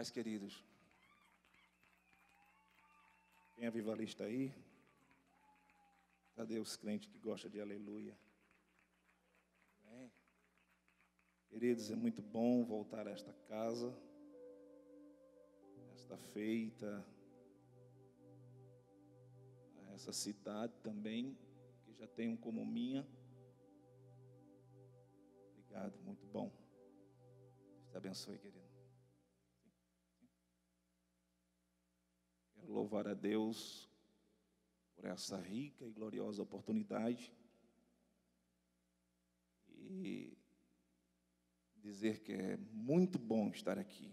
Mais queridos, tem avivalista é aí? Cadê os crentes que gostam de aleluia? queridos, é muito bom voltar a esta casa, esta feita, a essa cidade também, que já tem um como minha. Obrigado, muito bom. Deus te abençoe, querido. louvar a Deus por essa rica e gloriosa oportunidade e dizer que é muito bom estar aqui.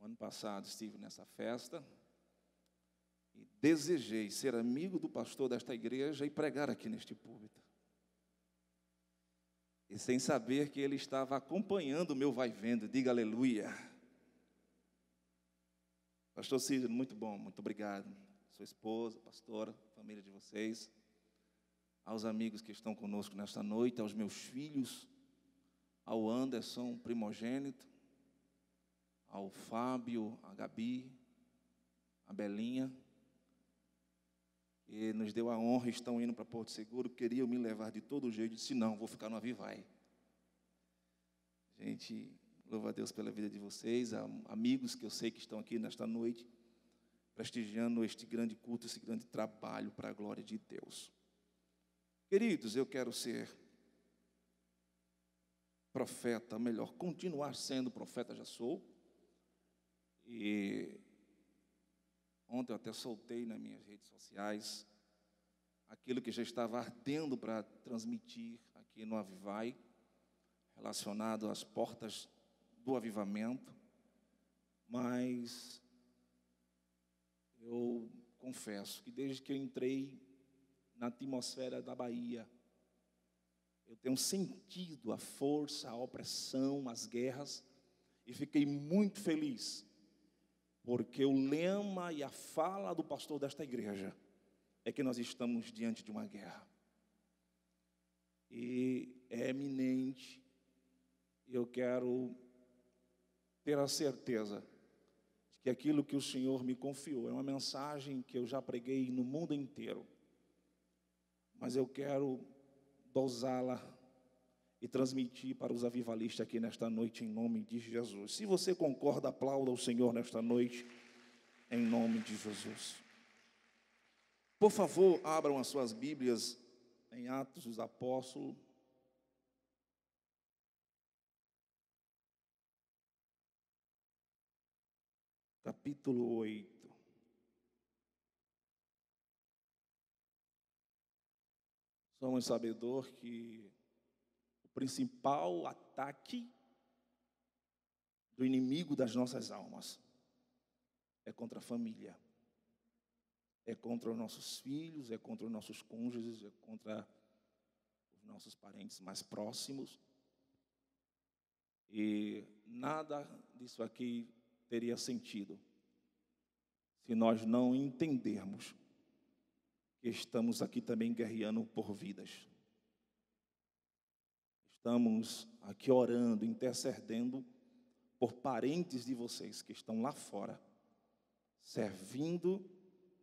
O ano passado estive nessa festa e desejei ser amigo do pastor desta igreja e pregar aqui neste púlpito. E sem saber que ele estava acompanhando o meu vai vendo, diga aleluia. Pastor Cícero, muito bom, muito obrigado. Sua esposa, pastora, família de vocês, aos amigos que estão conosco nesta noite, aos meus filhos, ao Anderson, primogênito, ao Fábio, a Gabi, a Belinha, e nos deu a honra, estão indo para Porto Seguro, queriam me levar de todo jeito, disse, não, vou ficar no Avivai. Gente, Louvo a Deus pela vida de vocês, amigos que eu sei que estão aqui nesta noite, prestigiando este grande culto, esse grande trabalho para a glória de Deus. Queridos, eu quero ser profeta, melhor, continuar sendo profeta, já sou. E ontem eu até soltei nas minhas redes sociais aquilo que já estava ardendo para transmitir aqui no Avivai, relacionado às portas do avivamento, mas eu confesso que desde que eu entrei na atmosfera da Bahia, eu tenho sentido a força, a opressão, as guerras, e fiquei muito feliz, porque o lema e a fala do pastor desta igreja é que nós estamos diante de uma guerra. E é eminente, eu quero ter a certeza de que aquilo que o Senhor me confiou é uma mensagem que eu já preguei no mundo inteiro, mas eu quero dosá-la e transmitir para os avivalistas aqui nesta noite, em nome de Jesus. Se você concorda, aplauda o Senhor nesta noite, em nome de Jesus. Por favor, abram as suas Bíblias em Atos dos Apóstolos. capítulo 8. Somos sabedor que o principal ataque do inimigo das nossas almas é contra a família, é contra os nossos filhos, é contra os nossos cônjuges, é contra os nossos parentes mais próximos. E nada disso aqui teria sentido se nós não entendermos que estamos aqui também guerreando por vidas. Estamos aqui orando, intercedendo por parentes de vocês que estão lá fora, servindo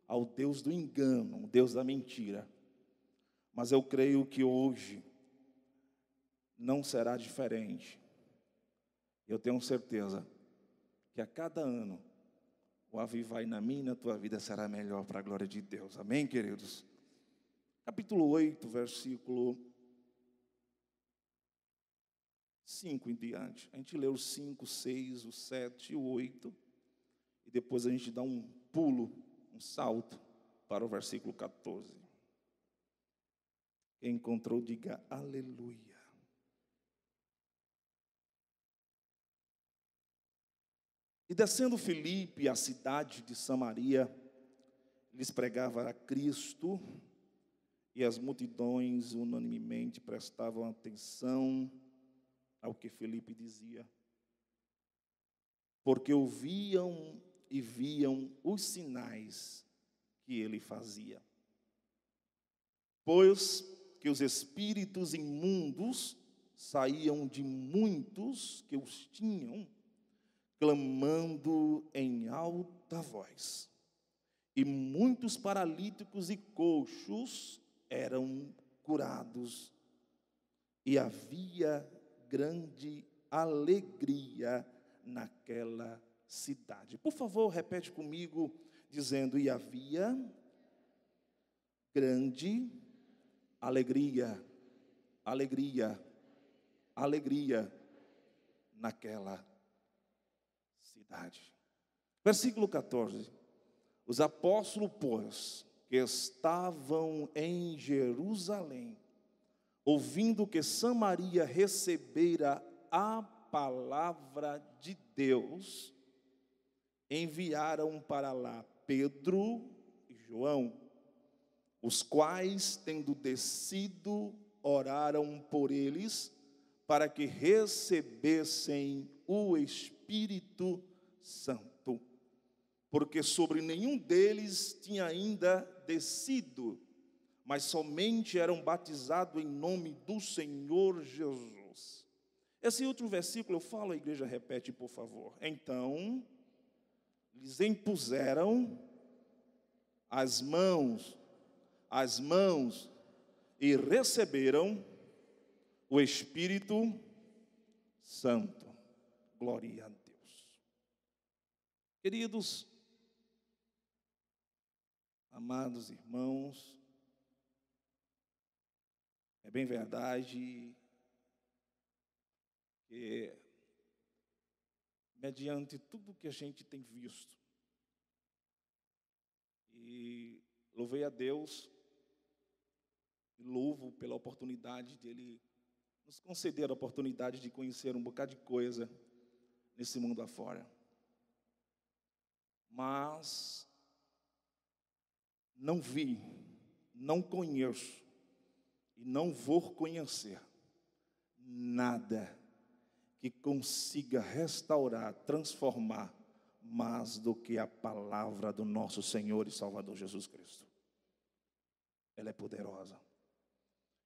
ao Deus do engano, o Deus da mentira. Mas eu creio que hoje não será diferente. Eu tenho certeza que a cada ano o avivai na minha e na tua vida será melhor para a glória de Deus. Amém, queridos? Capítulo 8, versículo 5 em diante. A gente lê os 5, 6, o 7 e o 8. E depois a gente dá um pulo, um salto para o versículo 14. Quem encontrou, diga aleluia. E descendo Felipe à cidade de Samaria, lhes pregava a Cristo, e as multidões unanimemente prestavam atenção ao que Felipe dizia, porque ouviam e viam os sinais que ele fazia. Pois que os espíritos imundos saíam de muitos que os tinham clamando em alta voz. E muitos paralíticos e coxos eram curados. E havia grande alegria naquela cidade. Por favor, repete comigo, dizendo: E havia grande alegria, alegria, alegria naquela verdade. Versículo 14. Os apóstolos, pois, que estavam em Jerusalém, ouvindo que Samaria recebera a palavra de Deus, enviaram para lá Pedro e João, os quais, tendo descido, oraram por eles, para que recebessem o Espírito Santo, porque sobre nenhum deles tinha ainda descido, mas somente eram batizados em nome do Senhor Jesus. Esse outro versículo eu falo, a igreja repete, por favor. Então, lhes impuseram as mãos, as mãos, e receberam o Espírito Santo. Glória a Deus. Queridos, amados irmãos, é bem verdade que, mediante tudo que a gente tem visto, e louvei a Deus, e louvo pela oportunidade dele Ele nos conceder a oportunidade de conhecer um bocado de coisa nesse mundo afora mas não vi, não conheço e não vou conhecer nada que consiga restaurar, transformar mais do que a palavra do nosso Senhor e Salvador Jesus Cristo. Ela é poderosa.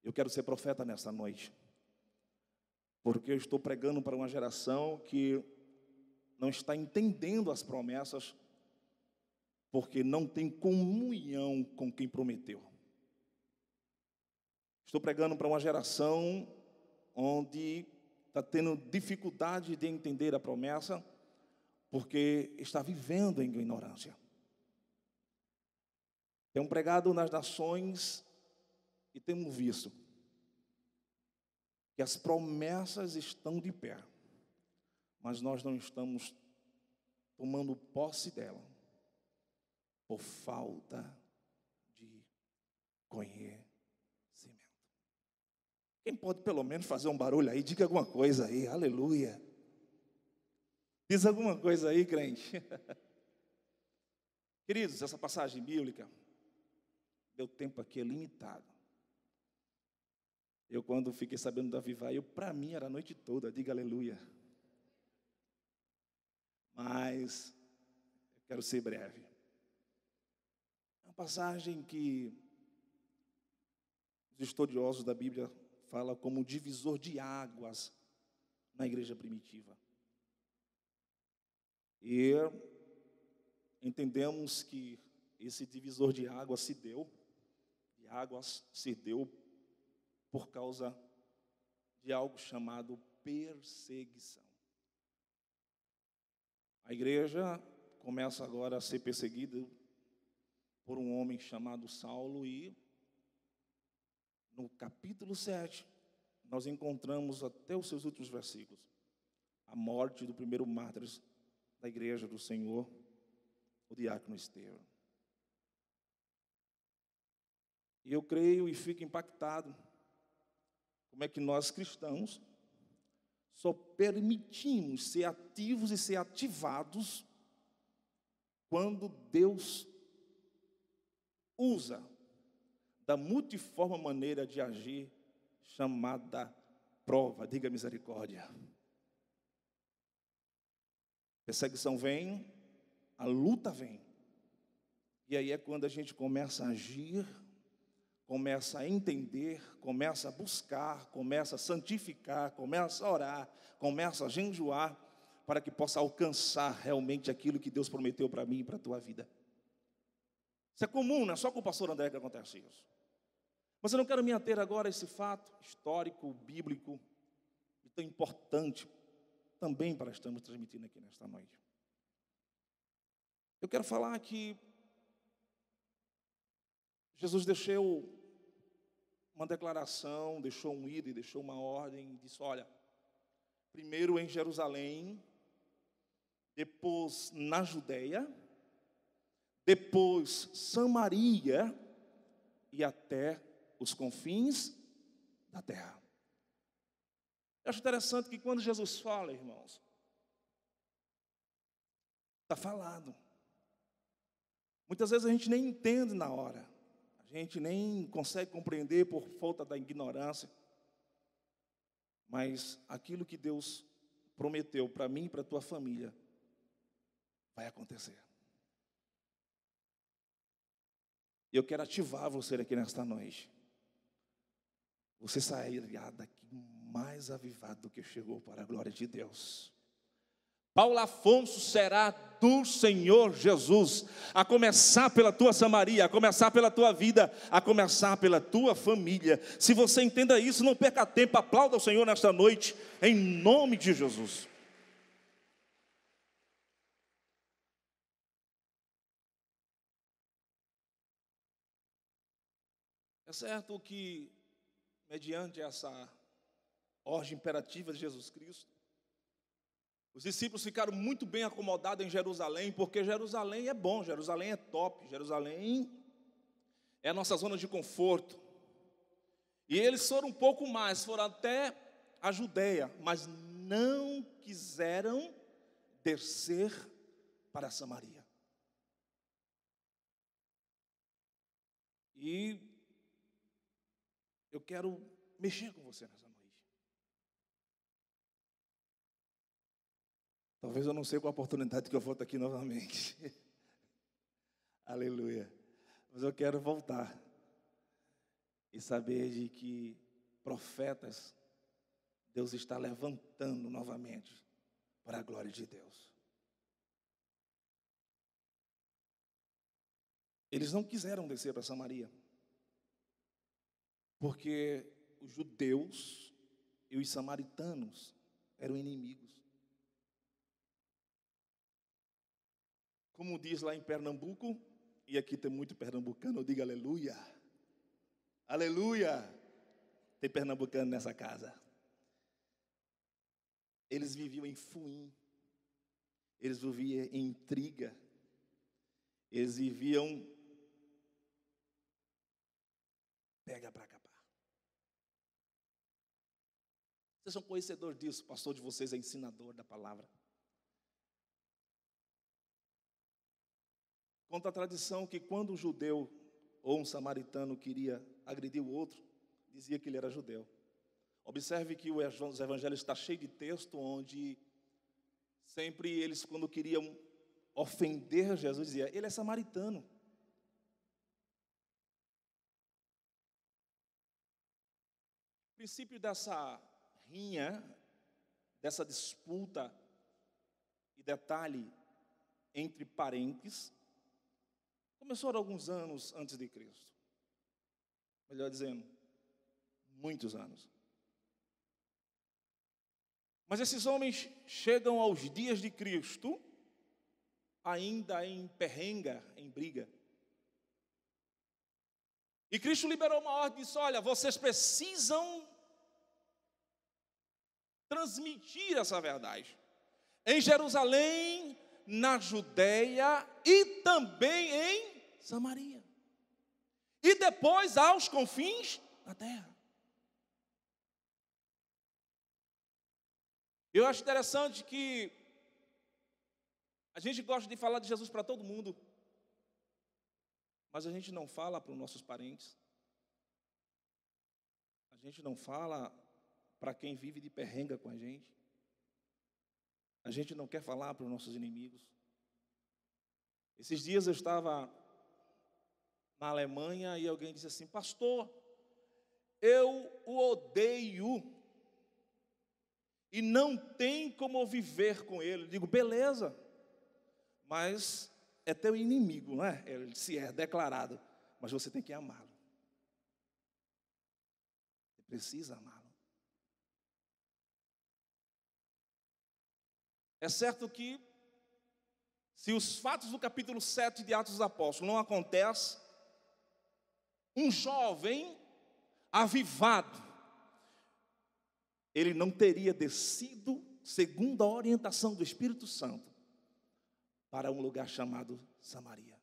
Eu quero ser profeta nesta noite, porque eu estou pregando para uma geração que não está entendendo as promessas porque não tem comunhão com quem prometeu. Estou pregando para uma geração onde está tendo dificuldade de entender a promessa, porque está vivendo em ignorância. Tenho pregado nas nações e temos visto que as promessas estão de pé, mas nós não estamos tomando posse dela por falta de conhecimento. Quem pode pelo menos fazer um barulho aí, diga alguma coisa aí, aleluia. Diz alguma coisa aí, crente. Queridos, essa passagem bíblica, meu tempo aqui é limitado. Eu, quando fiquei sabendo da Viva, eu, para mim, era a noite toda, diga aleluia. Mas, eu quero ser breve passagem que os estudiosos da Bíblia falam como divisor de águas na igreja primitiva. E entendemos que esse divisor de águas se deu, de águas se deu por causa de algo chamado perseguição. A igreja começa agora a ser perseguida por um homem chamado Saulo e no capítulo 7 nós encontramos até os seus últimos versículos a morte do primeiro mártir da igreja do Senhor, o diácono Estevão. E eu creio e fico impactado como é que nós cristãos só permitimos ser ativos e ser ativados quando Deus usa da multiforme maneira de agir chamada prova. Diga misericórdia. Perseguição vem, a luta vem. E aí é quando a gente começa a agir, começa a entender, começa a buscar, começa a santificar, começa a orar, começa a genjuar para que possa alcançar realmente aquilo que Deus prometeu para mim e para a tua vida. Isso é comum, não é só com o pastor André que acontece isso. Mas eu não quero me ater agora a esse fato histórico, bíblico, e tão importante também para estarmos transmitindo aqui nesta noite. Eu quero falar que Jesus deixou uma declaração, deixou um ídolo, e deixou uma ordem, disse: olha, primeiro em Jerusalém, depois na Judéia, depois Samaria e até os confins da terra. Eu acho interessante que quando Jesus fala, irmãos, está falado. Muitas vezes a gente nem entende na hora, a gente nem consegue compreender por falta da ignorância, mas aquilo que Deus prometeu para mim e para a tua família vai acontecer. E eu quero ativar você aqui nesta noite. Você sairá daqui mais avivado do que chegou para a glória de Deus. Paulo Afonso será do Senhor Jesus, a começar pela tua Samaria, a começar pela tua vida, a começar pela tua família. Se você entenda isso, não perca tempo, aplauda o Senhor nesta noite, em nome de Jesus. certo que, mediante essa ordem imperativa de Jesus Cristo, os discípulos ficaram muito bem acomodados em Jerusalém, porque Jerusalém é bom, Jerusalém é top, Jerusalém é a nossa zona de conforto. E eles foram um pouco mais, foram até a Judéia, mas não quiseram descer para Samaria. E eu quero mexer com você nessa noite. Talvez eu não sei qual a oportunidade que eu volto aqui novamente. Aleluia. Mas eu quero voltar e saber de que profetas Deus está levantando novamente para a glória de Deus. Eles não quiseram descer para Samaria. Porque os judeus e os samaritanos eram inimigos. Como diz lá em Pernambuco, e aqui tem muito pernambucano, eu digo aleluia. Aleluia! Tem pernambucano nessa casa. Eles viviam em fuim. Eles viviam em intriga. Eles viviam pega para cá, um conhecedores disso. O pastor de vocês é ensinador da palavra. Conta a tradição que quando um judeu ou um samaritano queria agredir o outro, dizia que ele era judeu. Observe que o evangelhos está cheio de texto onde sempre eles, quando queriam ofender Jesus, dizia: ele é samaritano. O princípio dessa marquinha dessa disputa e detalhe entre parentes começou alguns anos antes de Cristo. Melhor dizendo, muitos anos. Mas esses homens chegam aos dias de Cristo ainda em perrenga, em briga. E Cristo liberou uma ordem e disse: Olha, vocês precisam transmitir essa verdade. Em Jerusalém, na Judéia e também em Samaria. E depois aos confins da terra. Eu acho interessante que a gente gosta de falar de Jesus para todo mundo, mas a gente não fala para os nossos parentes, a gente não fala para quem vive de perrenga com a gente. A gente não quer falar para os nossos inimigos. Esses dias eu estava na Alemanha e alguém disse assim: Pastor, eu o odeio e não tem como viver com ele. Eu digo, beleza, mas é teu inimigo, não é? Ele se é declarado, mas você tem que amá-lo. Você precisa amar. É certo que, se os fatos do capítulo 7 de Atos dos Apóstolos não acontecem, um jovem avivado, ele não teria descido, segundo a orientação do Espírito Santo, para um lugar chamado Samaria.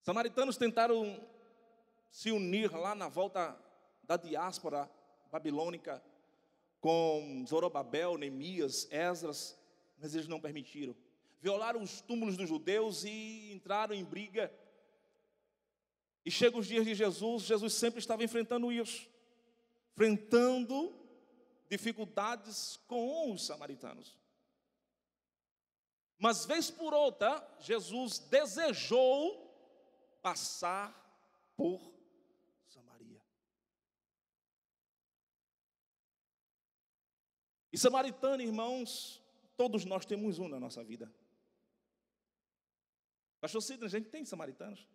Samaritanos tentaram se unir lá na volta da diáspora babilônica com Zorobabel, Neemias, Esdras, mas eles não permitiram. Violaram os túmulos dos judeus e entraram em briga. E chega os dias de Jesus, Jesus sempre estava enfrentando isso, enfrentando dificuldades com os samaritanos. Mas vez por outra, Jesus desejou passar por E samaritano, irmãos, todos nós temos um na nossa vida. Pastor Sidney, a gente tem samaritanos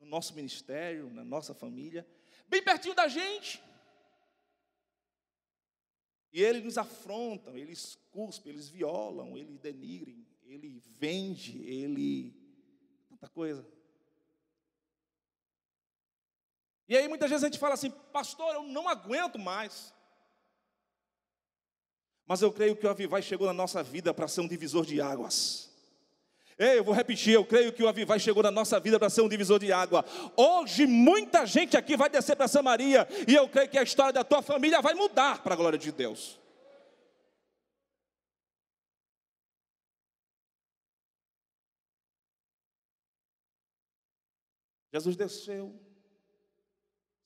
no nosso ministério, na nossa família, bem pertinho da gente. E eles nos afrontam, eles cuspem, eles violam, eles denigrem, ele vende, ele. tanta coisa. E aí muitas vezes a gente fala assim, pastor, eu não aguento mais. Mas eu creio que o Avivai chegou na nossa vida para ser um divisor de águas. Ei, eu vou repetir, eu creio que o Avivai chegou na nossa vida para ser um divisor de água. Hoje, muita gente aqui vai descer para Samaria, e eu creio que a história da tua família vai mudar para a glória de Deus. Jesus desceu.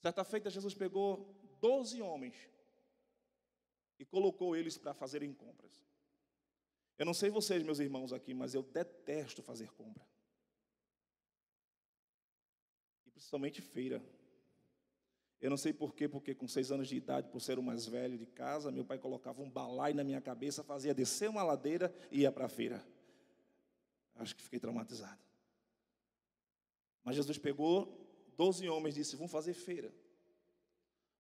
Certa feita, Jesus pegou doze homens e colocou eles para fazerem compras. Eu não sei vocês, meus irmãos aqui, mas eu detesto fazer compra. E principalmente feira. Eu não sei porquê, porque com seis anos de idade, por ser o mais velho de casa, meu pai colocava um balai na minha cabeça, fazia descer uma ladeira e ia para a feira. Acho que fiquei traumatizado. Mas Jesus pegou doze homens e disse: Vão fazer feira,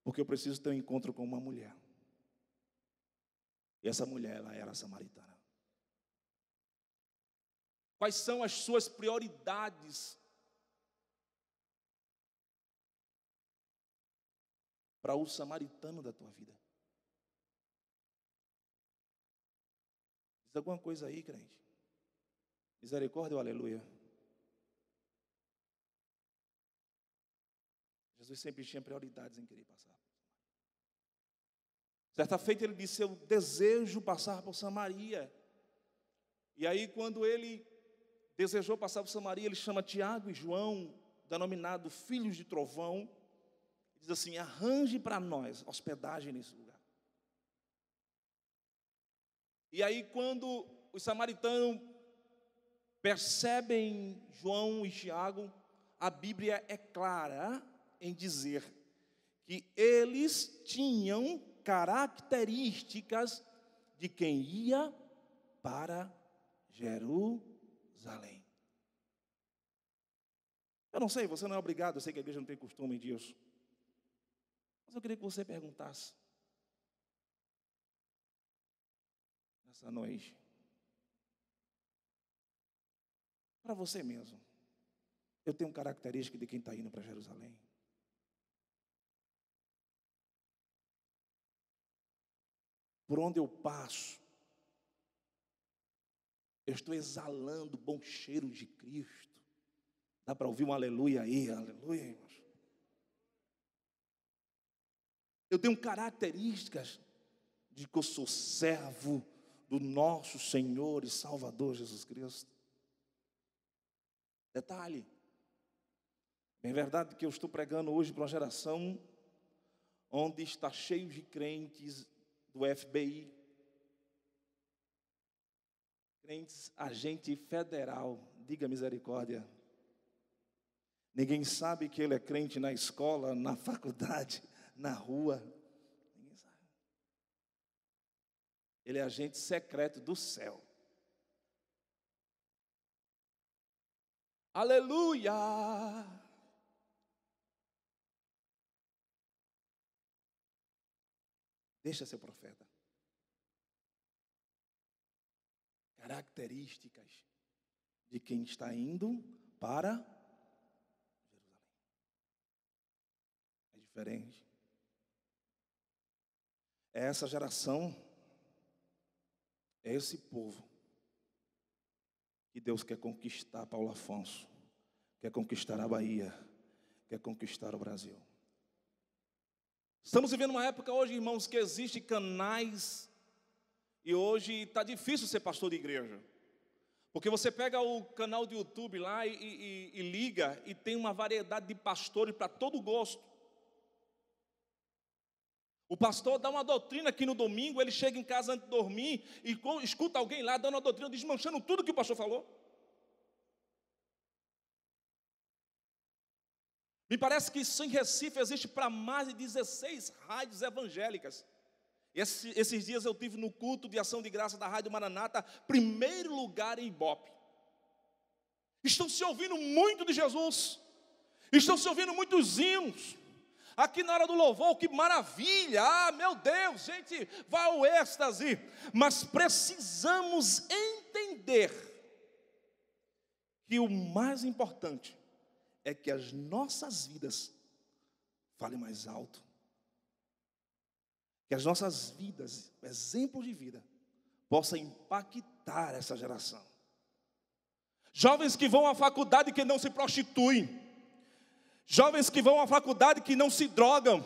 porque eu preciso ter um encontro com uma mulher. E essa mulher, ela era samaritana. Quais são as suas prioridades para o samaritano da tua vida? Diz alguma coisa aí, crente? Misericórdia ou aleluia? Jesus sempre tinha prioridades em querer passar. Certa feita ele disse: Eu desejo passar por Samaria. E aí, quando ele desejou passar por Samaria, ele chama Tiago e João, denominado filhos de trovão, e diz assim: Arranje para nós hospedagem nesse lugar. E aí, quando os samaritanos percebem João e Tiago, a Bíblia é clara em dizer que eles tinham características de quem ia para Jerusalém. Eu não sei, você não é obrigado, eu sei que a igreja não tem costume disso. Mas eu queria que você perguntasse. Nessa noite. Para você mesmo. Eu tenho característica de quem está indo para Jerusalém. por onde eu passo, eu estou exalando bom cheiro de Cristo. Dá para ouvir um aleluia aí, aleluia, irmãos. Eu tenho características de que eu sou servo do nosso Senhor e Salvador Jesus Cristo. Detalhe, é verdade que eu estou pregando hoje para uma geração onde está cheio de crentes do FBI, crentes, agente federal, diga misericórdia. Ninguém sabe que ele é crente na escola, na faculdade, na rua. Ninguém sabe. Ele é agente secreto do céu. Aleluia! Deixa ser profeta. Características de quem está indo para Jerusalém. É diferente. É essa geração, é esse povo que Deus quer conquistar Paulo Afonso, quer conquistar a Bahia, quer conquistar o Brasil. Estamos vivendo uma época hoje, irmãos, que existe canais e hoje está difícil ser pastor de igreja. Porque você pega o canal do YouTube lá e, e, e liga e tem uma variedade de pastores para todo gosto. O pastor dá uma doutrina aqui no domingo ele chega em casa antes de dormir e escuta alguém lá dando uma doutrina, desmanchando tudo que o pastor falou. Me parece que isso em Recife existe para mais de 16 rádios evangélicas. Esse, esses dias eu tive no culto de ação de graça da Rádio Maranata, primeiro lugar em Ibope. Estão se ouvindo muito de Jesus, estão se ouvindo muitos hinos. Aqui na hora do louvor, que maravilha! Ah, meu Deus, gente, vá ao êxtase. Mas precisamos entender que o mais importante é que as nossas vidas falem mais alto. Que as nossas vidas, exemplo de vida, possa impactar essa geração. Jovens que vão à faculdade que não se prostituem. Jovens que vão à faculdade que não se drogam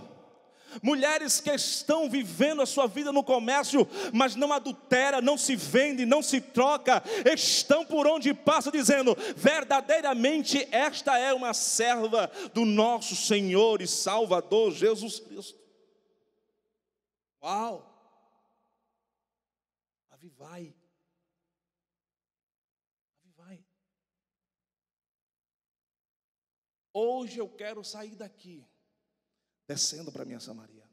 mulheres que estão vivendo a sua vida no comércio, mas não adultera, não se vende, não se troca, estão por onde passa dizendo: verdadeiramente esta é uma serva do nosso Senhor e Salvador Jesus Cristo. Uau! Avivai. Avivai. Hoje eu quero sair daqui descendo para minha Samaria.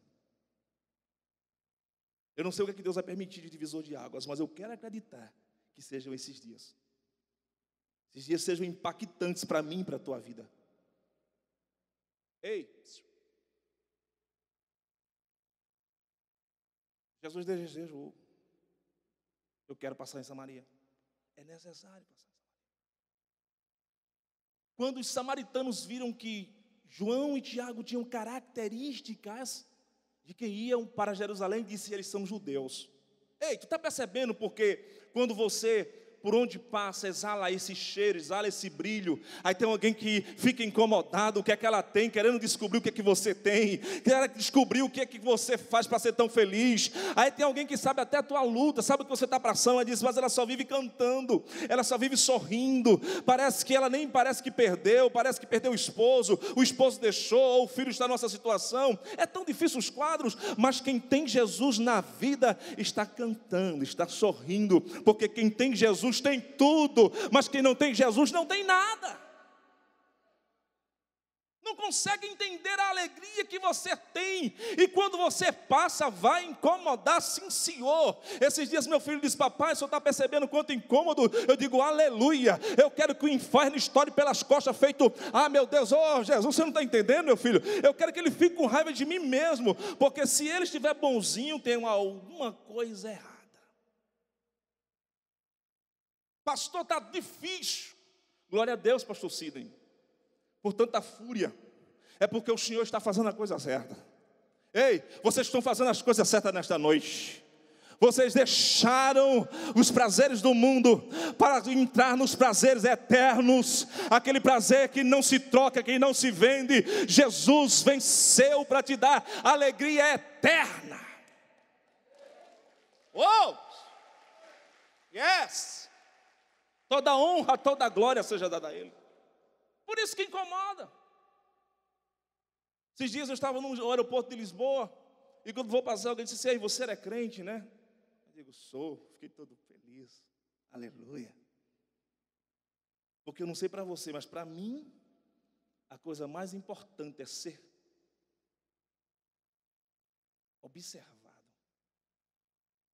Eu não sei o que, é que Deus vai permitir de divisor de águas, mas eu quero acreditar que sejam esses dias. Esses dias sejam impactantes para mim e para a tua vida. Ei, Jesus desejou. Eu quero passar em Samaria. É necessário passar em Samaria. Quando os samaritanos viram que João e Tiago tinham características de que iam para Jerusalém e disse eles são judeus. Ei, tu está percebendo porque quando você por onde passa, exala esse cheiro, exala esse brilho. Aí tem alguém que fica incomodado, o que é que ela tem, querendo descobrir o que é que você tem, querendo descobrir o que é que você faz para ser tão feliz. Aí tem alguém que sabe até a tua luta, sabe o que você está passando, ela diz, mas ela só vive cantando, ela só vive sorrindo. Parece que ela nem parece que perdeu, parece que perdeu o esposo, o esposo deixou, o filho está nessa situação. É tão difícil os quadros, mas quem tem Jesus na vida está cantando, está sorrindo, porque quem tem Jesus Jesus tem tudo, mas quem não tem Jesus não tem nada. Não consegue entender a alegria que você tem, e quando você passa, vai incomodar, sim, senhor. Esses dias meu filho diz: Papai, o senhor está percebendo quanto incômodo? Eu digo: Aleluia, eu quero que o inferno estoure pelas costas, feito, ah, meu Deus, oh, Jesus, você não está entendendo, meu filho? Eu quero que ele fique com raiva de mim mesmo, porque se ele estiver bonzinho, tem alguma coisa errada. Pastor, está difícil. Glória a Deus, pastor Sidney. Por tanta fúria. É porque o Senhor está fazendo a coisa certa. Ei, vocês estão fazendo as coisas certas nesta noite. Vocês deixaram os prazeres do mundo para entrar nos prazeres eternos, aquele prazer que não se troca, que não se vende. Jesus venceu para te dar alegria eterna. Oh! Yes! Toda honra, toda glória seja dada a Ele. Por isso que incomoda. Esses dias eu estava no aeroporto de Lisboa, e quando vou passar, alguém disse: assim, Ei, você era crente, né? Eu digo: Sou, fiquei todo feliz. Aleluia. Porque eu não sei para você, mas para mim, a coisa mais importante é ser observado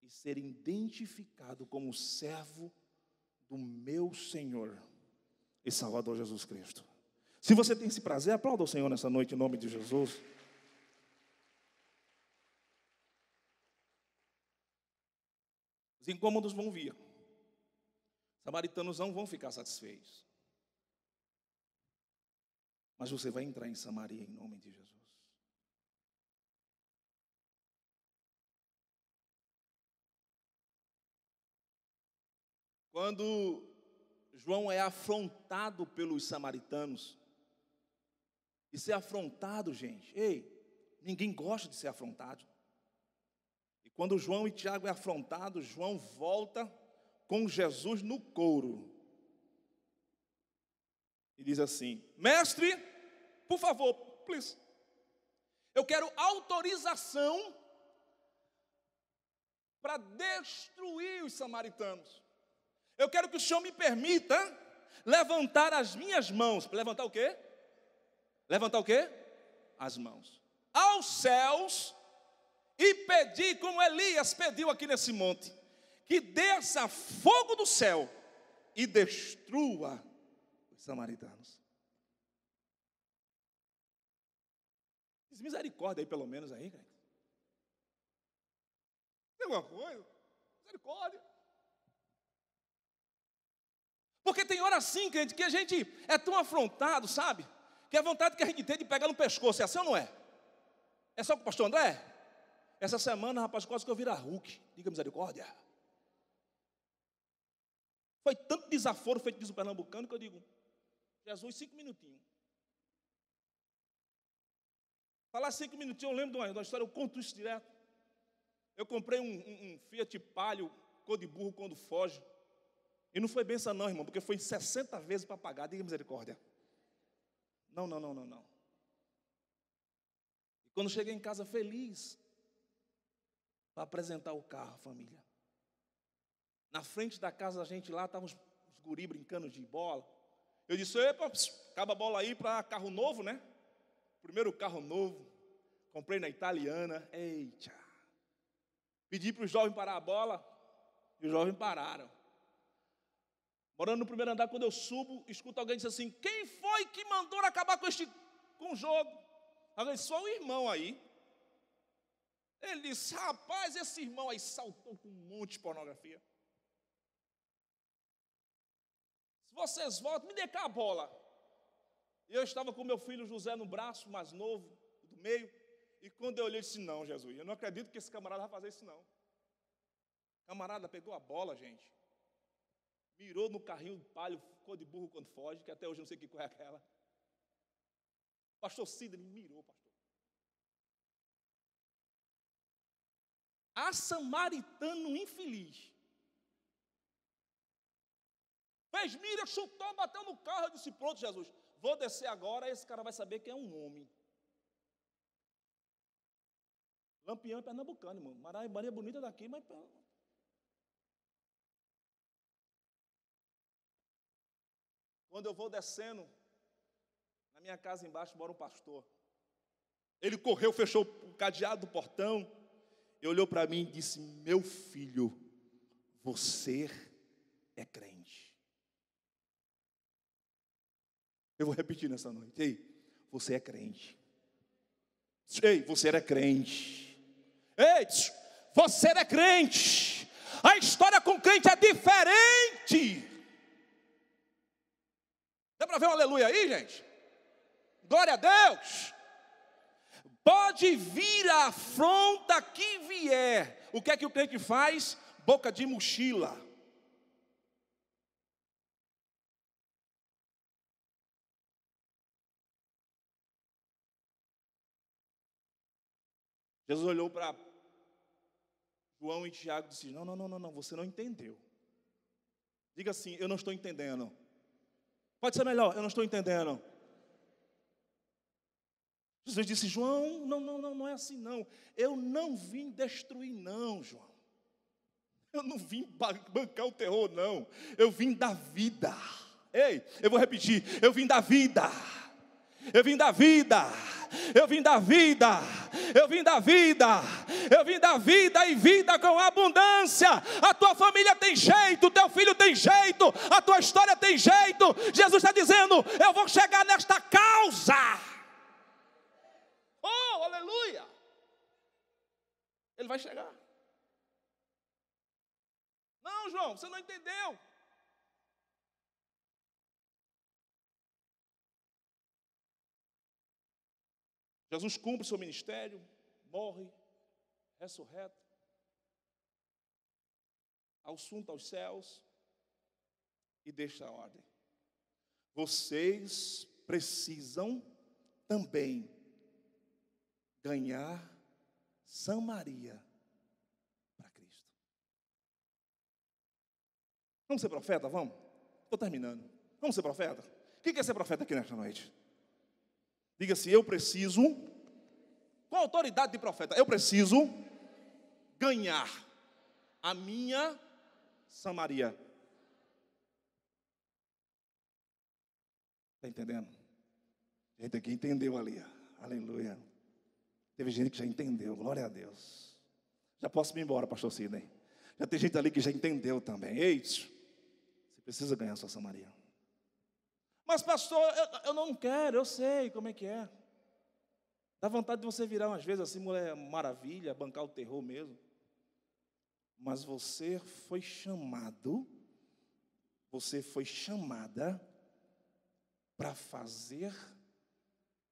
e ser identificado como servo do meu Senhor e Salvador Jesus Cristo. Se você tem esse prazer, aplauda o Senhor nessa noite em nome de Jesus. Os incômodos vão vir. Os samaritanos não vão ficar satisfeitos. Mas você vai entrar em Samaria em nome de Jesus. Quando João é afrontado pelos samaritanos, e ser afrontado, gente, ei, ninguém gosta de ser afrontado. E quando João e Tiago é afrontado, João volta com Jesus no couro. E diz assim: Mestre, por favor, please. Eu quero autorização para destruir os samaritanos. Eu quero que o Senhor me permita levantar as minhas mãos. Levantar o quê? Levantar o quê? As mãos. Aos céus e pedir, como Elias pediu aqui nesse monte, que desça fogo do céu e destrua os samaritanos. Diz misericórdia aí, pelo menos aí, cara. Tem alguma coisa? Misericórdia. Porque tem hora assim, crente, que a gente é tão afrontado, sabe? Que a vontade que a gente tem é de pegar no pescoço, é assim ou não é? É só com o pastor André? Essa semana, rapaz, quase que eu vira Hulk. Diga misericórdia. Foi tanto desaforo feito diz o pernambucano que eu digo, Jesus, cinco minutinhos. Falar cinco minutinhos, eu lembro de uma, de uma história, eu conto isso direto. Eu comprei um, um, um Fiat Palio, cor de burro quando foge. E não foi benção, não, irmão, porque foi 60 vezes para pagar, diga misericórdia. Não, não, não, não, não. E quando cheguei em casa feliz, para apresentar o carro à família. Na frente da casa da gente lá, estavam os, os guri brincando de bola. Eu disse, epa, pss, acaba a bola aí para carro novo, né? Primeiro carro novo, comprei na italiana, eita. Pedi para os jovens parar a bola, e os jovens pararam. Morando no primeiro andar, quando eu subo, escuto alguém dizer assim: Quem foi que mandou acabar com este com o jogo? Alguém só o um irmão aí. Ele disse: Rapaz, esse irmão aí saltou com um monte de pornografia. Se vocês voltam, me dê cá a bola. Eu estava com meu filho José no braço, mais novo, do meio. E quando eu olhei, eu disse: Não, Jesus, eu não acredito que esse camarada vai fazer isso, não. Camarada pegou a bola, gente mirou no carrinho palho, ficou de burro quando foge, que até hoje não sei que cor é aquela. Pastor Cida mirou, pastor. A samaritano infeliz. Fez mira, chutou, bateu no carro e disse: Pronto, Jesus, vou descer agora. Esse cara vai saber que é um homem. Lampião é pernambucano, irmão. Maria é bonita daqui, mas Quando eu vou descendo, na minha casa embaixo mora um pastor. Ele correu, fechou o cadeado do portão, e olhou para mim e disse: Meu filho, você é crente. Eu vou repetir nessa noite. Ei, você é crente. Ei, você era crente. Ei, você era crente. A história com crente é diferente. Dá para ver um aleluia aí, gente? Glória a Deus! Pode vir a afronta que vier. O que é que o crente faz? Boca de mochila. Jesus olhou para João e Tiago e disse: Não, não, não, não, não, você não entendeu. Diga assim: Eu não estou entendendo. Pode ser melhor, eu não estou entendendo. Jesus disse: João, não, não, não, não é assim não. Eu não vim destruir, não, João. Eu não vim bancar o terror, não. Eu vim da vida. Ei, eu vou repetir: eu vim da vida. Eu vim da vida. Eu vim da vida. Eu vim da vida. Eu vim dar vida e vida com abundância. A tua família tem jeito, teu filho tem jeito, a tua história tem jeito. Jesus está dizendo: Eu vou chegar nesta causa. Oh, aleluia! Ele vai chegar. Não, João, você não entendeu. Jesus cumpre o seu ministério, morre, ressurreto, é assunto aos céus e deixa a ordem. Vocês precisam também ganhar Samaria para Cristo. Vamos ser profeta, vamos? Estou terminando. Vamos ser profeta? O que quer ser profeta aqui nesta noite? Diga-se, assim, eu preciso. Com a autoridade de profeta? Eu preciso ganhar a minha Samaria. Está entendendo? Gente aqui entendeu ali. Aleluia. Teve gente que já entendeu. Glória a Deus. Já posso ir embora, pastor Sidney. Já tem gente ali que já entendeu também. Ei, você precisa ganhar a sua Samaria. Mas, pastor, eu, eu não quero, eu sei como é que é. Dá vontade de você virar umas vezes assim, mulher maravilha, bancar o terror mesmo mas você foi chamado, você foi chamada para fazer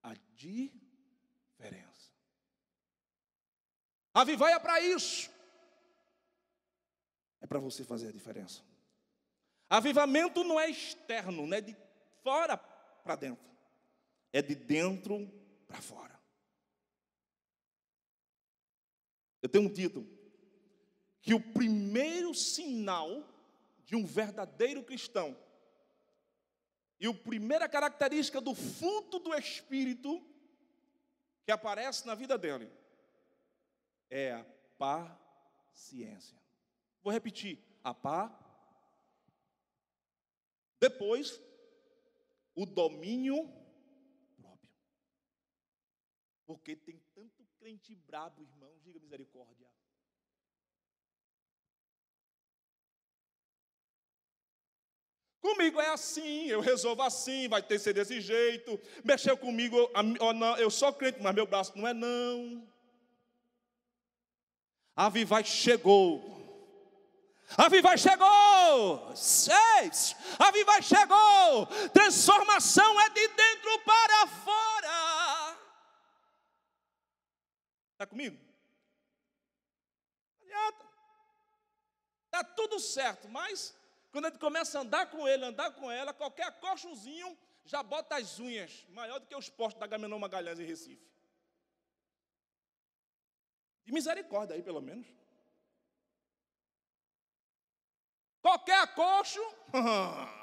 a diferença. A Vivai é para isso. É para você fazer a diferença. Avivamento não é externo, não é de fora para dentro. É de dentro para fora. Eu tenho um título que o primeiro sinal de um verdadeiro cristão e a primeira característica do fruto do Espírito que aparece na vida dele é a paciência. Vou repetir, a pá. Depois, o domínio próprio. Porque tem tanto crente brabo, irmão, diga misericórdia. Comigo é assim, eu resolvo assim, vai ter que ser desse jeito. Mexeu comigo, eu, não, eu sou crente, mas meu braço não é não. vivai chegou. a vivai chegou! Seis! a vivai chegou! Transformação é de dentro para fora. Está comigo? Não adianta. Está tudo certo, mas quando a gente começa a andar com ele, andar com ela, qualquer acolchozinho já bota as unhas, maior do que os postos da Gamenon Magalhães em Recife. De misericórdia aí, pelo menos. Qualquer acolcho.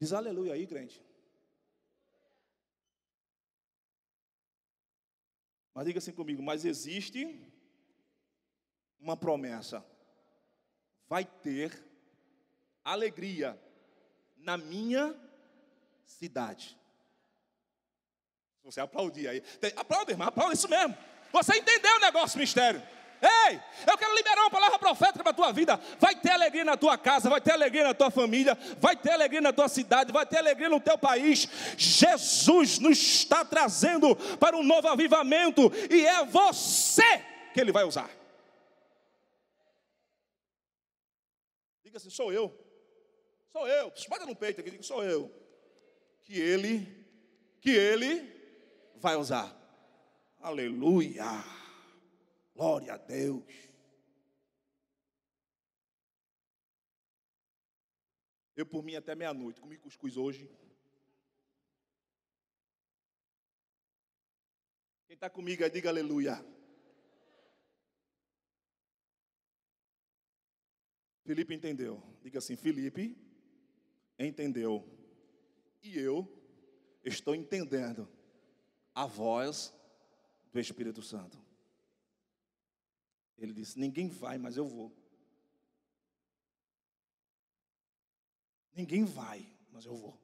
Diz aleluia aí, crente. Mas diga assim comigo, mas existe uma promessa vai ter alegria na minha cidade. Você aplaudir aí. Aplauda, irmão, aplauda isso mesmo. Você entendeu o negócio, mistério. Ei, eu quero liberar uma palavra profética para a tua vida. Vai ter alegria na tua casa, vai ter alegria na tua família, vai ter alegria na tua cidade, vai ter alegria no teu país. Jesus nos está trazendo para um novo avivamento e é você que ele vai usar. Diga assim: sou eu. Sou eu. Bota no peito aqui, diga: sou eu. Que ele, que ele vai usar. Aleluia. Glória a Deus. Eu por mim até meia-noite, comi cuscuz hoje. Quem está comigo aí, diga aleluia. Felipe entendeu. Diga assim: Felipe entendeu. E eu estou entendendo a voz do Espírito Santo. Ele disse: Ninguém vai, mas eu vou. Ninguém vai, mas eu vou.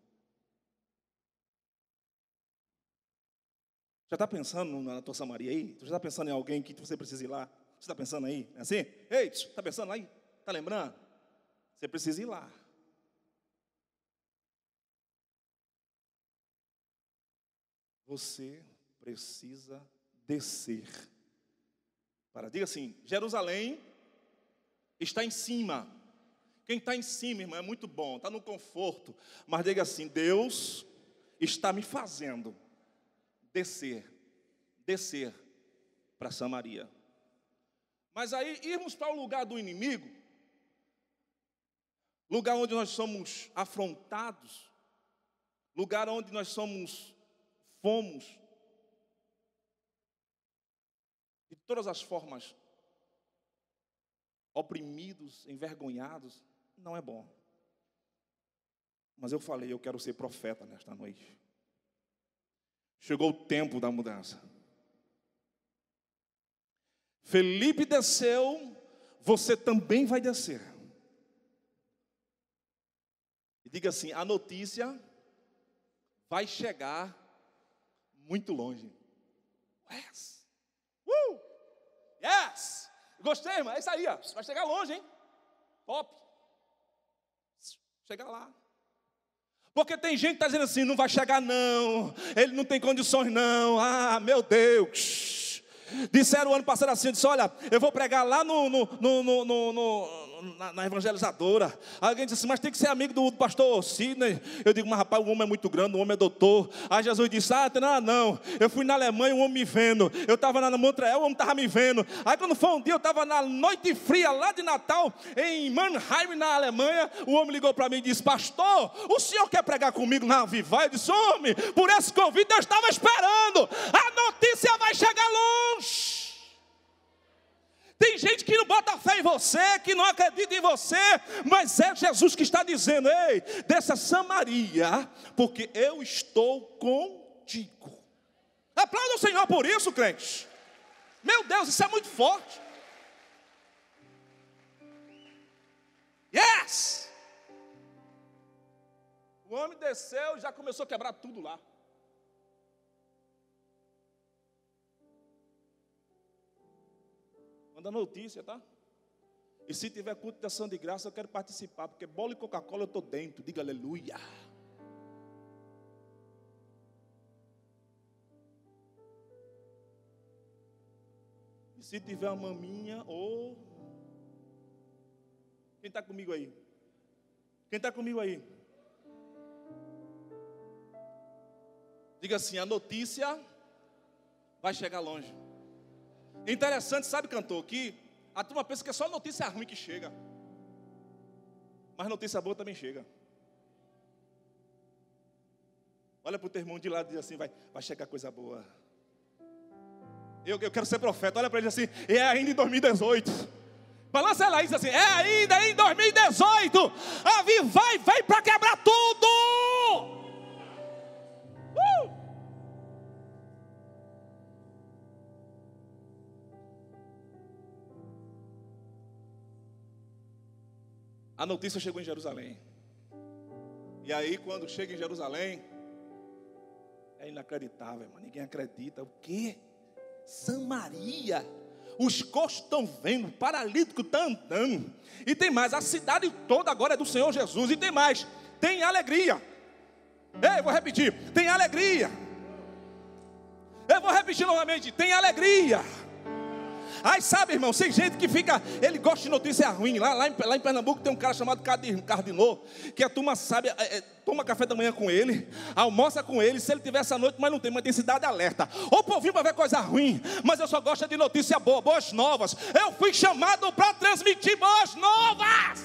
Já está pensando na tua Samaria aí? Tu já está pensando em alguém que você precisa ir lá? Você está pensando aí? É assim? Ei, está pensando aí? Está lembrando? Você precisa ir lá. Você precisa descer. Para, diga assim: Jerusalém está em cima. Quem está em cima, irmão, é muito bom, está no conforto. Mas diga assim: Deus está me fazendo descer, descer para Samaria. Mas aí irmos para o lugar do inimigo lugar onde nós somos afrontados, lugar onde nós somos fomos de todas as formas oprimidos, envergonhados, não é bom. Mas eu falei, eu quero ser profeta nesta noite. Chegou o tempo da mudança. Felipe desceu, você também vai descer diga assim: a notícia vai chegar muito longe. Yes! Uh! Yes! Gostei, irmão. É isso aí, ó. Vai chegar longe, hein? Top! Chegar lá. Porque tem gente que está dizendo assim: não vai chegar, não. Ele não tem condições, não. Ah, meu Deus. Disseram ano passado assim: disse, olha, eu vou pregar lá no, no, no, no na, na, evangelizadora. alguém disse assim, mas tem que ser amigo do, pastor Sidney. Eu digo, mas rapaz, o homem é muito grande, o homem é doutor. Aí Jesus disse, ah, não, não. Eu fui na Alemanha, o homem me vendo. Eu estava na Montreal, o homem estava me vendo. Aí quando foi um dia, eu estava na noite fria lá de Natal, em Mannheim, na Alemanha. O homem ligou para mim e disse, pastor, o senhor quer pregar comigo na Avivar? Eu disse, homem, por esse convite eu estava esperando. A notícia vai chegar longe. Tem gente que bota fé em você, que não acredita em você, mas é Jesus que está dizendo: ei, desça Samaria, porque eu estou contigo. Aplauda o Senhor por isso, crente. Meu Deus, isso é muito forte. Yes! O homem desceu e já começou a quebrar tudo lá. Manda notícia, tá? E se tiver culto de ação de graça, eu quero participar, porque bola e Coca-Cola eu estou dentro. Diga aleluia. E se tiver uma maminha ou. Quem está comigo aí? Quem está comigo aí? Diga assim: a notícia vai chegar longe. Interessante, sabe, cantor, que a turma pensa que é só notícia ruim que chega. Mas notícia boa também chega. Olha para o teu irmão de lado e diz assim: vai, vai chegar coisa boa. Eu, eu quero ser profeta. Olha para ele assim: é ainda em 2018. Balança ela e diz assim: é ainda em 2018. A assim, é vai, vai para quebrar tudo. A notícia chegou em Jerusalém. E aí, quando chega em Jerusalém, é inacreditável, irmão. Ninguém acredita. O quê? Samaria. Os coxos estão vendo, o paralítico está andando. E tem mais, a cidade toda agora é do Senhor Jesus. E tem mais, tem alegria. Ei, vou repetir, tem alegria. Eu vou repetir novamente, tem alegria. Ai, sabe, irmão, sem gente que fica, ele gosta de notícia ruim. Lá, lá, em, lá em Pernambuco tem um cara chamado Cardinô, que a turma sabe, é, é, toma café da manhã com ele, almoça com ele, se ele tiver essa noite, mas não tem, mas tem cidade alerta. Ou povinho para ver coisa ruim, mas eu só gosto de notícia boa, boas novas. Eu fui chamado para transmitir boas novas.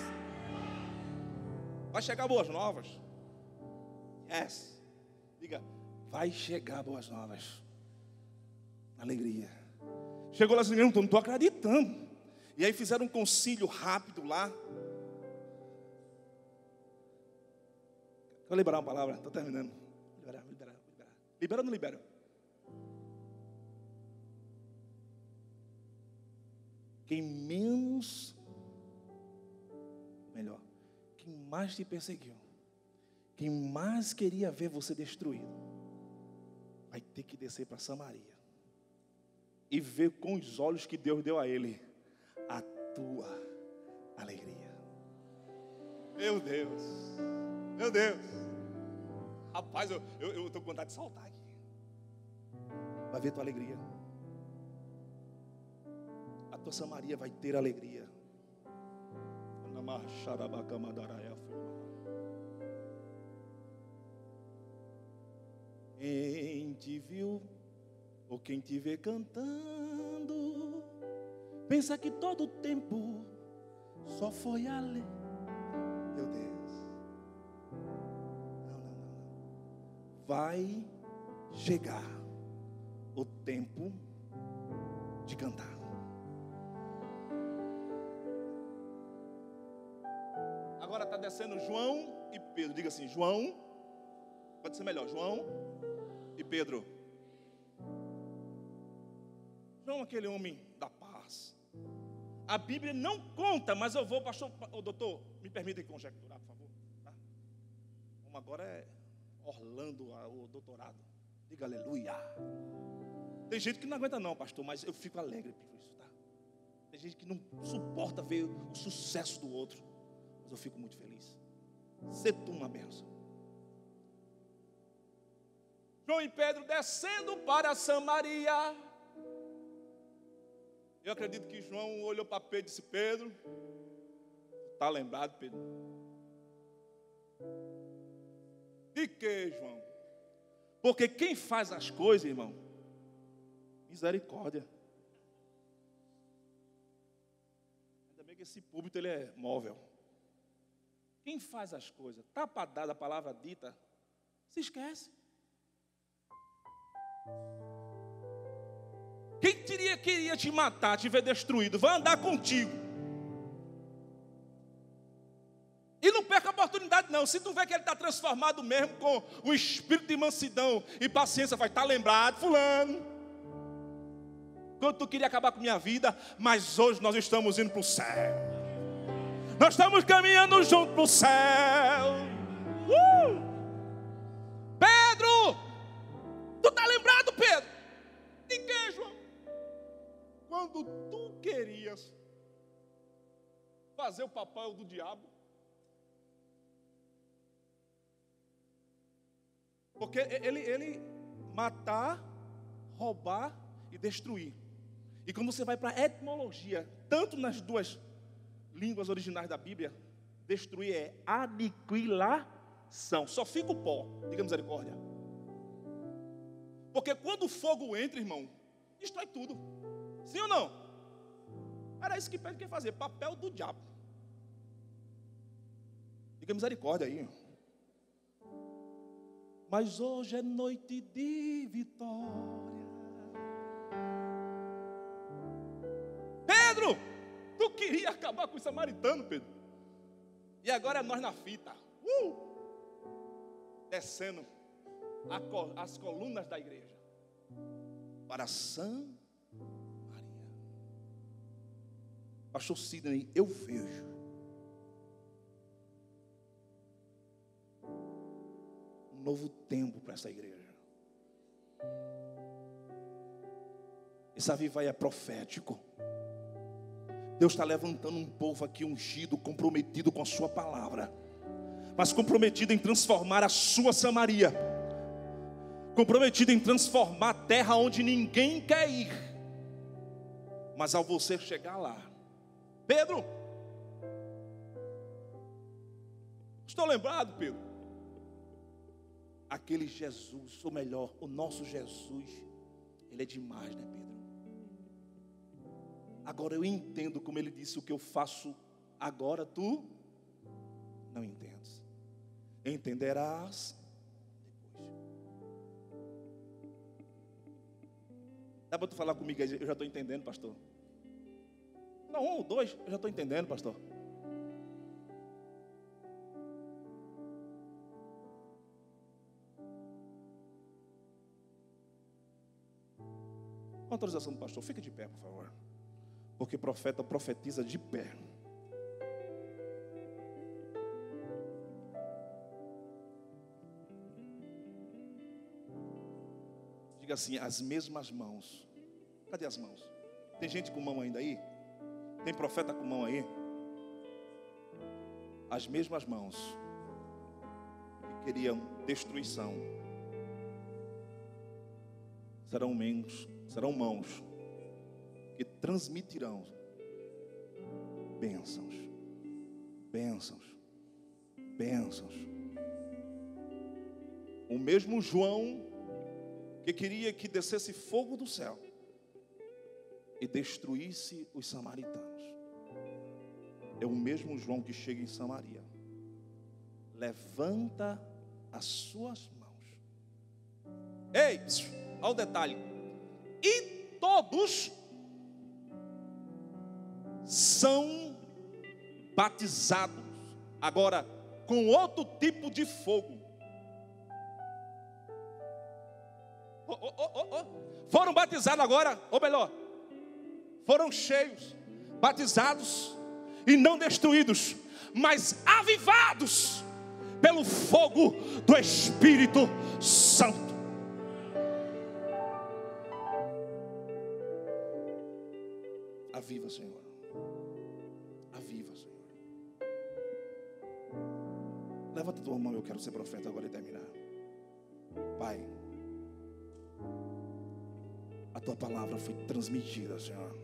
Vai chegar boas novas. Yes. Diga, vai chegar boas novas. Alegria. Chegou lá e disse: Não estou acreditando. E aí fizeram um concílio rápido lá. Vou liberar uma palavra, estou terminando. Liberar, liberar, liberar. Libera ou não libera? Quem menos, melhor, quem mais te perseguiu, quem mais queria ver você destruído, vai ter que descer para Samaria e ver com os olhos que Deus deu a ele a tua alegria. Meu Deus, meu Deus, rapaz, eu estou eu, com vontade de saltar aqui. Vai ver tua alegria, a tua Samaria vai ter alegria. Em te viu ou quem te vê cantando, pensa que todo o tempo só foi ale. Meu Deus. Não, não, não. Vai chegar o tempo de cantar. Agora está descendo João e Pedro. Diga assim: João. Pode ser melhor, João e Pedro não aquele homem da paz. A Bíblia não conta, mas eu vou, pastor, oh, doutor, me permitem conjecturar, por favor. Tá? Como agora é Orlando, o doutorado. Diga aleluia. Tem gente que não aguenta, não, pastor, mas eu fico alegre por isso, tá? Tem gente que não suporta ver o sucesso do outro, mas eu fico muito feliz. Ser tu uma bênção. João e Pedro descendo para Samaria eu acredito que João olhou para Pedro e disse: Pedro, está lembrado, Pedro? De que, João? Porque quem faz as coisas, irmão, misericórdia. Ainda bem que esse público ele é móvel. Quem faz as coisas, tá para dar a palavra dita, se esquece. Quem teria queria te matar, te ver destruído, vai andar contigo. E não perca a oportunidade, não. Se tu vê que ele está transformado mesmo com o espírito de mansidão e paciência, vai estar tá lembrado, fulano. Quando tu queria acabar com minha vida, mas hoje nós estamos indo para o céu. Nós estamos caminhando junto para o céu. Uh! Pedro, tu está lembrado, Pedro? Ninguém, João quando tu querias fazer o papel do diabo. Porque ele, ele matar, roubar e destruir. E quando você vai para a etimologia, tanto nas duas línguas originais da Bíblia, destruir é aniquilação. Só fica o pó, diga misericórdia. Porque quando o fogo entra, irmão, destrói tudo. Sim ou não? Era isso que Pedro queria fazer, papel do diabo. Diga misericórdia aí. Mas hoje é noite de vitória. Pedro, tu queria acabar com o samaritano, Pedro. E agora é nós na fita. Uh! Descendo as colunas da igreja. Para santo. Pastor Sidney, eu vejo. Um novo tempo para essa igreja. Esse avivai é profético. Deus está levantando um povo aqui ungido, comprometido com a Sua palavra, mas comprometido em transformar a Sua Samaria, comprometido em transformar a terra onde ninguém quer ir. Mas ao você chegar lá, Pedro, estou lembrado, Pedro. Aquele Jesus, ou melhor, o nosso Jesus, ele é demais, né, Pedro? Agora eu entendo como ele disse: o que eu faço agora, tu não entendes. Entenderás depois. Dá para tu falar comigo aí? Eu já estou entendendo, pastor. Não, um ou dois, eu já estou entendendo, pastor. Com autorização do pastor, fica de pé, por favor. Porque profeta profetiza de pé. Diga assim: as mesmas mãos. Cadê as mãos? Tem gente com mão ainda aí? Tem profeta com mão aí? As mesmas mãos que queriam destruição serão mãos, serão mãos que transmitirão bênçãos, bênçãos, bênçãos. O mesmo João que queria que descesse fogo do céu e destruísse os samaritanos é o mesmo João que chega em Samaria. Levanta as suas mãos. Ei, olha o detalhe. E todos são batizados. Agora, com outro tipo de fogo. Oh, oh, oh, foram batizados agora, ou melhor, foram cheios, batizados e não destruídos, mas avivados pelo fogo do Espírito Santo. Aviva, Senhor. Aviva, Senhor. Levanta tua mão, eu quero ser profeta agora e terminar. Pai, a tua palavra foi transmitida, Senhor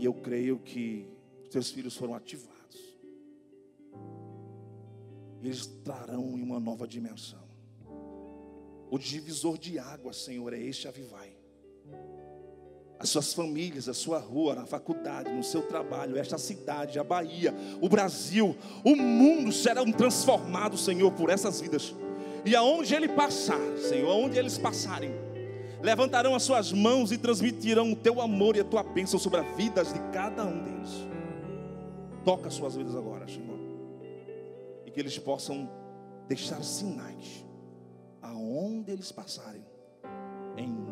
e eu creio que seus filhos foram ativados. Eles estarão em uma nova dimensão. O divisor de água, Senhor, é este avivai. As suas famílias, a sua rua, na faculdade, no seu trabalho, esta cidade, a Bahia, o Brasil, o mundo serão transformados, Senhor, por essas vidas. E aonde ele passar, Senhor, aonde eles passarem, levantarão as suas mãos e transmitirão o teu amor e a tua bênção sobre as vidas de cada um deles. Toca as suas vidas agora, Senhor, e que eles possam deixar sinais aonde eles passarem, em